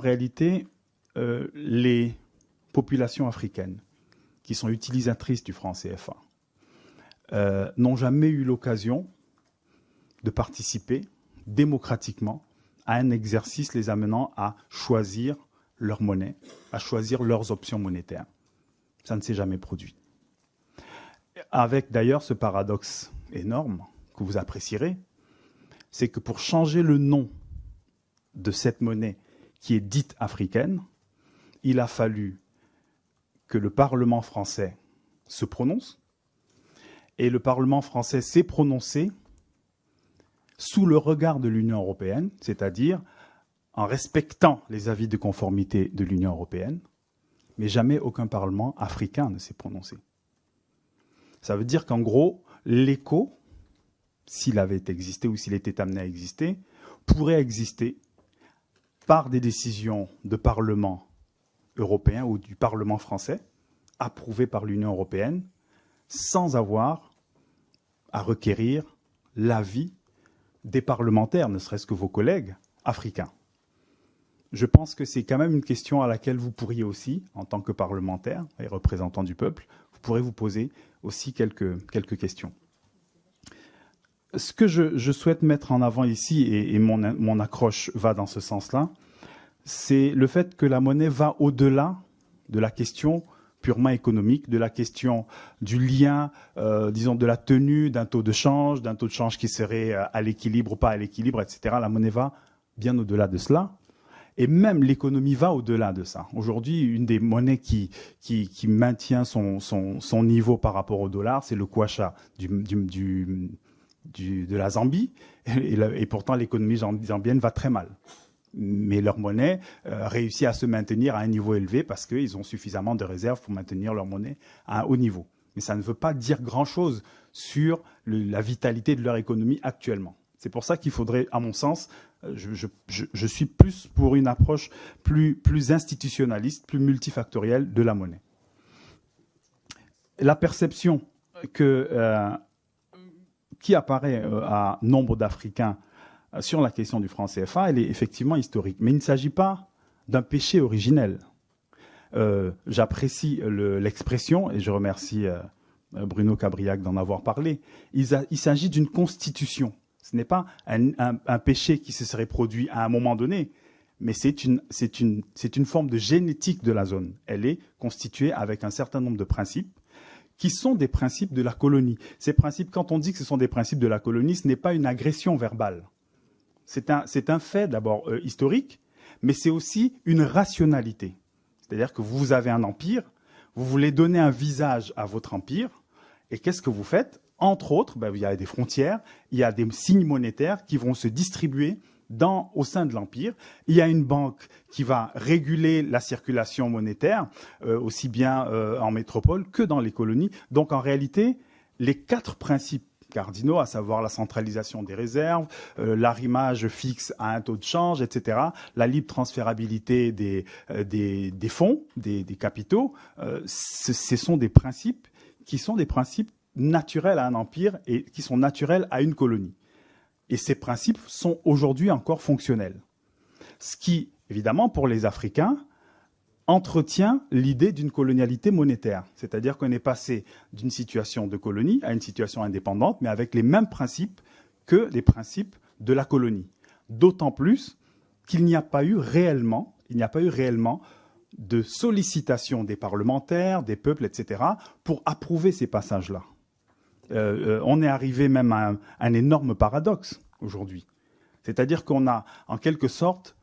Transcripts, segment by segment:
En réalité, euh, les populations africaines qui sont utilisatrices du franc CFA euh, n'ont jamais eu l'occasion de participer démocratiquement à un exercice les amenant à choisir leur monnaie, à choisir leurs options monétaires. Ça ne s'est jamais produit. Avec d'ailleurs ce paradoxe énorme que vous apprécierez, c'est que pour changer le nom de cette monnaie qui est dite africaine, il a fallu que le Parlement français se prononce, et le Parlement français s'est prononcé sous le regard de l'Union européenne, c'est-à-dire en respectant les avis de conformité de l'Union européenne, mais jamais aucun Parlement africain ne s'est prononcé. Ça veut dire qu'en gros, l'écho, s'il avait existé ou s'il était amené à exister, pourrait exister par des décisions de Parlement européen ou du Parlement français, approuvées par l'Union européenne, sans avoir à requérir l'avis des parlementaires, ne serait-ce que vos collègues africains. Je pense que c'est quand même une question à laquelle vous pourriez aussi, en tant que parlementaire et représentant du peuple, vous pourrez vous poser aussi quelques, quelques questions ce que je, souhaite mettre en avant ici, et, mon, accroche va dans ce sens-là, c'est le fait que la monnaie va au-delà de la question purement économique, de la question du lien, euh, disons, de la tenue d'un taux de change, d'un taux de change qui serait euh, à l'équilibre ou pas à l'équilibre, etc. La monnaie va bien au-delà de cela. Et même l'économie va au-delà de ça. Aujourd'hui, une des monnaies qui, maintient son, niveau par rapport au dollar, c'est le kwacha du de la Zambie, et, pourtant l'économie zambienne va très mal. Mais leur monnaie euh, réussit à se maintenir à un niveau élevé parce qu'ils ont suffisamment de réserves pour maintenir leur monnaie à un haut niveau. Mais ça ne veut pas dire grand-chose sur la vitalité de leur économie actuellement. C'est pour ça qu'il faudrait, à mon sens, euh, je, suis plus pour une approche plus, plus institutionnaliste, plus multifactorielle de la monnaie. La perception que euh, qui apparaît euh, à nombre d'Africains euh, sur la question du franc CFA, elle est effectivement historique. Mais il ne s'agit pas d'un péché originel. Euh, j'apprécie l'expression et je remercie Bruno Cabriac d'en avoir parlé. Il, s'agit d'une constitution. Ce n'est pas un, péché qui se serait produit à un moment donné, mais c'est une forme de génétique de la zone. Elle est constituée avec un certain nombre de principes qui sont des principes de la colonie. Ces principes, quand on dit que ce sont des principes de la colonie, ce n'est pas une agression verbale. C'est un, un, fait d'abord euh, historique, mais c'est aussi une rationalité. C'est-à-dire que vous avez un empire, vous voulez donner un visage à votre empire, et qu'est-ce que vous faites Entre autres, ben, il y a des frontières, il y a des signes monétaires qui vont se distribuer dans, au sein de l'Empire. Il y a une banque qui va réguler la circulation monétaire, euh, aussi bien euh, en métropole que dans les colonies. Donc en réalité, les quatre principes cardinaux, à savoir la centralisation des réserves, euh, l'arrimage fixe à un taux de change, etc., la libre transférabilité des, fonds, des, capitaux, ce, ce sont des principes qui sont des principes naturels à un empire et qui sont naturels à une colonie. Et ces principes sont aujourd'hui encore fonctionnels. Ce qui, évidemment, pour les Africains, entretient l'idée d'une colonialité monétaire. C'est-à-dire qu'on est passé d'une situation de colonie à une situation indépendante, mais avec les mêmes principes que les principes de la colonie. D'autant plus qu'il n'y a pas eu réellement, il n'y a pas eu réellement de sollicitation des parlementaires, des peuples, etc., pour approuver ces passages-là. Euh, euh, on est arrivé même à un, énorme paradoxe aujourd'hui. C'est-à-dire qu'on a, en quelque sorte,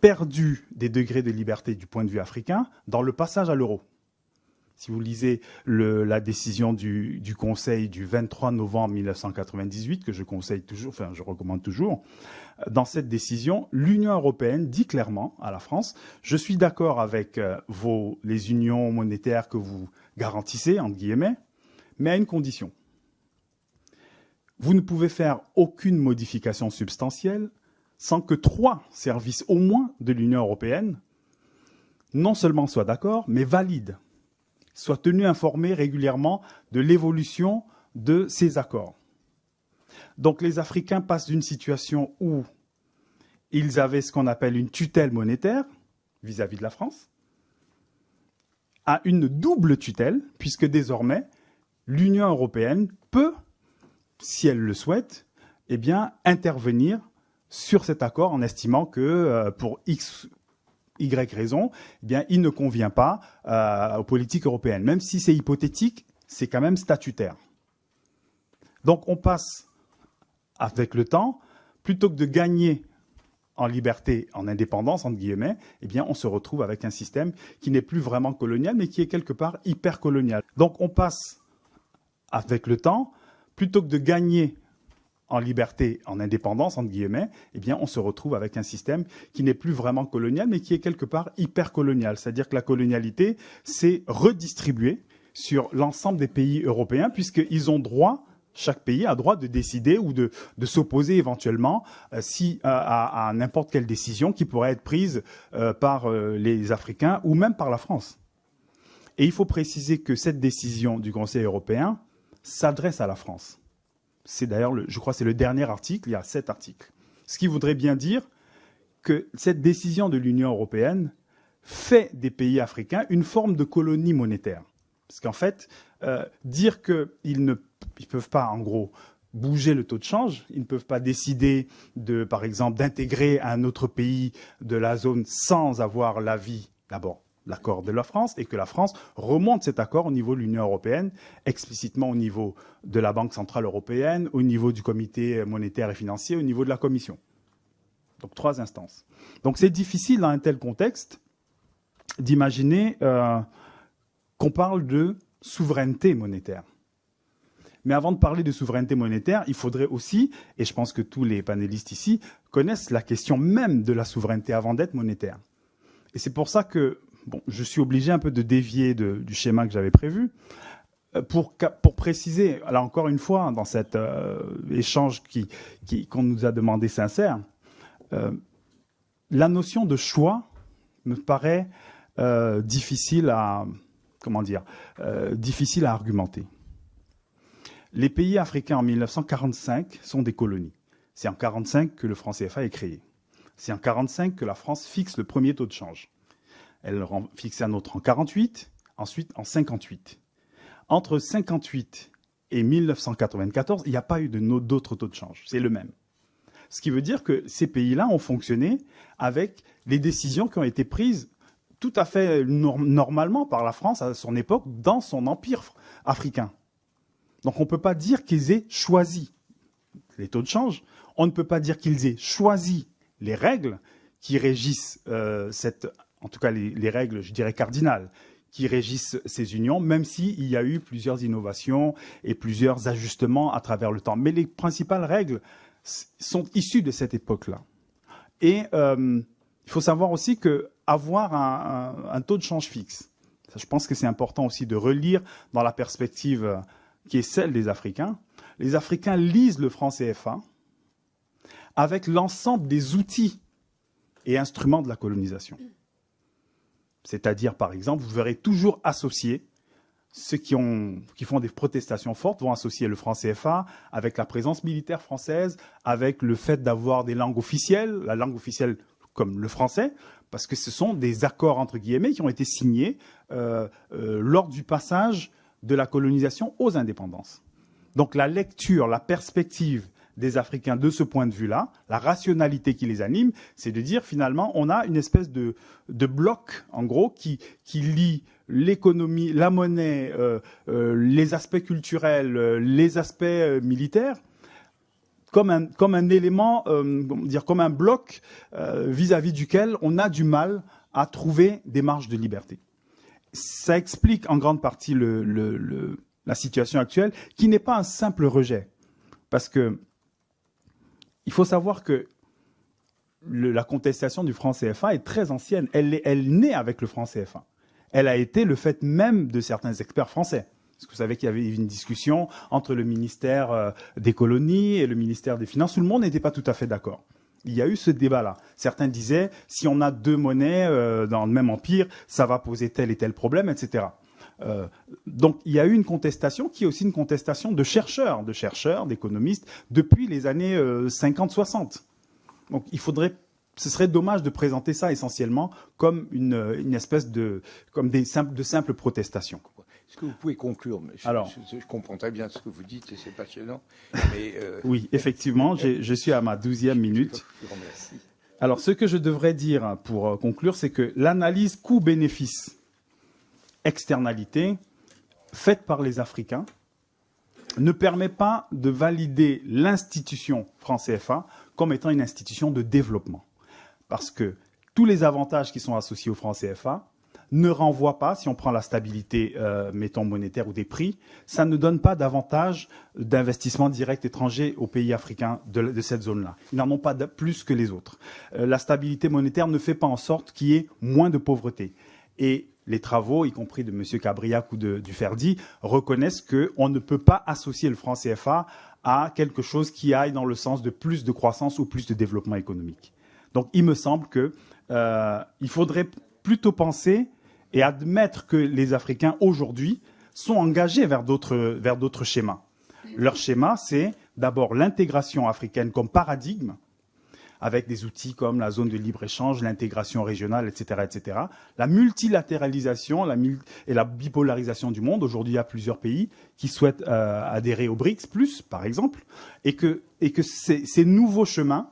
perdu des degrés de liberté du point de vue africain dans le passage à l'euro. Si vous lisez la décision du, Conseil du 23 novembre 1998, que je conseille toujours, enfin je recommande toujours, euh, dans cette décision, l'Union européenne dit clairement à la France je suis d'accord avec les unions monétaires que vous garantissez entre guillemets, mais à une condition vous ne pouvez faire aucune modification substantielle sans que trois services au moins de l'Union européenne non seulement soient d'accord, mais valides, soient tenus informés régulièrement de l'évolution de ces accords. Donc les Africains passent d'une situation où ils avaient ce qu'on appelle une tutelle monétaire vis à -vis de la France, à une double tutelle, puisque désormais l'Union européenne peut si elle le souhaite, eh bien, intervenir sur cet accord en estimant que euh, pour X Y raison, eh bien, il ne convient pas euh, aux politiques européennes. Même si c'est hypothétique, c'est quand même statutaire. Donc on passe avec le temps, plutôt que de gagner en liberté, en indépendance, entre guillemets, eh bien, on se retrouve avec un système qui n'est plus vraiment colonial, mais qui est quelque part hyper colonial. Donc, on passe avec le temps, plutôt que de gagner en liberté, en indépendance, entre guillemets, eh bien, on se retrouve avec un système qui n'est plus vraiment colonial, mais qui est quelque part hyper-colonial. C'est-à-dire que la colonialité s'est redistribuée sur l'ensemble des pays européens, puisqu'ils ont droit chaque pays a droit de décider ou de, s'opposer éventuellement euh, si euh, à, n'importe quelle décision qui pourrait être prise euh, par les Africains ou même par la France. Et il faut préciser que cette décision du Conseil européen s'adresse à la France. C'est d'ailleurs, je crois, c'est le dernier article, il y a sept articles. Ce qui voudrait bien dire que cette décision de l'Union européenne fait des pays africains une forme de colonie monétaire. Parce qu'en fait, euh, dire qu'ils ne peuvent pas, en gros, bouger le taux de change. Ils ne peuvent pas décider de, par exemple, d'intégrer un autre pays de la zone sans avoir l'avis d'abord l'accord de la France et que la France remonte cet accord au niveau de l'Union européenne, explicitement au niveau de la Banque centrale européenne, au niveau du Comité monétaire et financier, au niveau de la Commission. Donc trois instances. Donc c'est difficile dans un tel contexte d'imaginer euh, qu'on parle de souveraineté monétaire. Mais avant de parler de souveraineté monétaire, il faudrait aussi, et je pense que tous les panélistes ici connaissent la question même de la souveraineté avant d'être monétaire. Et c'est pour ça que je suis obligé un peu de dévier du schéma que j'avais prévu euh, pour, préciser, encore une fois, dans cet euh, échange qu'on qui, qu'on nous a demandé sincère, euh, la notion de choix me paraît difficile à comment dire difficile à argumenter. Les pays africains en 1945 sont des colonies. C'est en 1945 que le franc CFA est créé. C'est en 1945 que la France fixe le premier taux de change. Elle fixait un autre en 1948, ensuite en 1958. Entre 58 et 1994, il n'y a pas eu d'autres taux de change. C'est le même. Ce qui veut dire que ces pays-là ont fonctionné avec les décisions qui ont été prises tout à fait normalement par la France à son époque dans son empire africain. Donc on ne peut pas dire qu'ils aient choisi les taux de change, on ne peut pas dire qu'ils aient choisi les règles qui régissent euh, cette en tout cas les, règles, je dirais, cardinales qui régissent ces unions, même s'il y a eu plusieurs innovations et plusieurs ajustements à travers le temps. Mais les principales règles sont issues de cette époque-là. Et euh, il faut savoir aussi que avoir un, taux de change fixe, je pense que c'est important aussi de relire dans la perspective qui est celle des Africains. Les Africains lisent le franc CFA avec l'ensemble des outils et instruments de la colonisation. C'est-à-dire, par exemple, vous verrez toujours associer ceux qui, font des protestations fortes vont associer le franc CFA avec la présence militaire française, avec le fait d'avoir des langues officielles, la langue officielle comme le français, parce que ce sont des accords entre guillemets qui ont été signés euh, euh, lors du passage de la colonisation aux indépendances. Donc la lecture, la perspective des Africains de ce point de vue-là, la rationalité qui les anime, c'est de dire finalement on a une espèce de, de bloc, en gros, qui, qui lie l'économie, la monnaie, euh, euh, les aspects culturels, euh, les aspects militaires, comme un, comme un élément, dire comme un bloc vis-à-vis duquel on a du mal à trouver des marges de liberté. Ça explique en grande partie la situation actuelle, qui n'est pas un simple rejet, parce que il faut savoir que la contestation du franc CFA est très ancienne. Elle, elle naît avec le franc CFA. Elle a été le fait même de certains experts français. Parce que vous savez qu'il y avait une discussion entre le ministère euh, des colonies et le ministère des Finances. Tout le monde n'était pas tout à fait d'accord. Il y a eu ce débat-là. Certains disaient, si on a deux monnaies euh, dans le même empire, ça va poser tel et tel problème, etc. Euh, donc il y a eu une contestation qui est aussi une contestation de chercheurs, de chercheurs, d'économistes, depuis les années 50-60. Euh, donc il faudrait ce serait dommage de présenter ça essentiellement comme une, euh, espèce de comme des simples, de simples protestations. Est-ce que vous pouvez conclure je, Alors, je, comprends très bien ce que vous dites et c'est passionnant. Oui, effectivement, je suis à ma douzième minute. Alors, ce que je devrais dire hein, pour conclure, c'est que l'analyse coût-bénéfice externalité faite par les Africains ne permet pas de valider l'institution France CFA comme étant une institution de développement. Parce que tous les avantages qui sont associés au France CFA ne renvoient pas, si on prend la stabilité, euh, mettons, monétaire ou des prix, ça ne donne pas davantage d'investissement direct étranger aux pays africains de, cette zone-là. Ils n'en ont pas plus que les autres. Euh, la stabilité monétaire ne fait pas en sorte qu'il y ait moins de pauvreté. Et les travaux, y compris de M. Cabriac ou de, du Ferdi, reconnaissent qu'on ne peut pas associer le franc CFA à quelque chose qui aille dans le sens de plus de croissance ou plus de développement économique. Donc il me semble qu'il euh, faudrait plutôt penser et admettre que les Africains aujourd'hui sont engagés vers d'autres vers d'autres schémas. Leur schéma, c'est d'abord l'intégration africaine comme paradigme, avec des outils comme la zone de libre-échange, l'intégration régionale, etc., etc. La multilatéralisation et la bipolarisation du monde. Aujourd'hui, il y a plusieurs pays qui souhaitent euh, adhérer au BRICS+, plus, par exemple, et que, ces, ces nouveaux chemins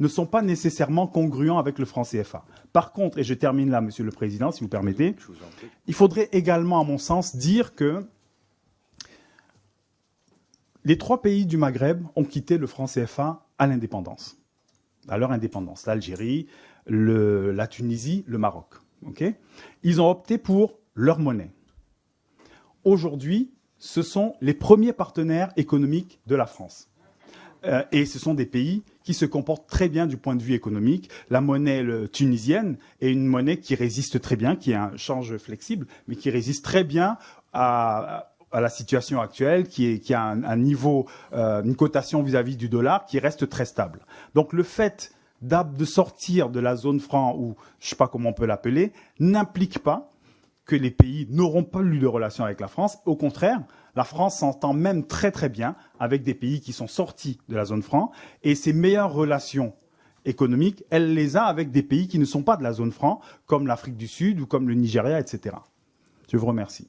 ne sont pas nécessairement congruents avec le franc CFA. Par contre, et je termine là, Monsieur le Président, si vous permettez, il faudrait également, à mon sens, dire que les trois pays du Maghreb ont quitté le franc CFA à l'indépendance à leur indépendance, l'Algérie, la Tunisie, le Maroc. Okay Ils ont opté pour leur monnaie. Aujourd'hui, ce sont les premiers partenaires économiques de la France. Euh, et ce sont des pays qui se comportent très bien du point de vue économique. La monnaie tunisienne est une monnaie qui résiste très bien, qui a un change flexible, mais qui résiste très bien à à la situation actuelle, qui, est, qui a un, niveau, euh, une cotation vis-à-vis du dollar qui reste très stable. Donc le fait de sortir de la zone franc, ou je sais pas comment on peut l'appeler, n'implique pas que les pays n'auront pas eu de relation avec la France. Au contraire, la France s'entend même très très bien avec des pays qui sont sortis de la zone franc, et ses meilleures relations économiques, elle les a avec des pays qui ne sont pas de la zone franc, comme l'Afrique du Sud ou comme le Nigeria, etc. Je vous remercie.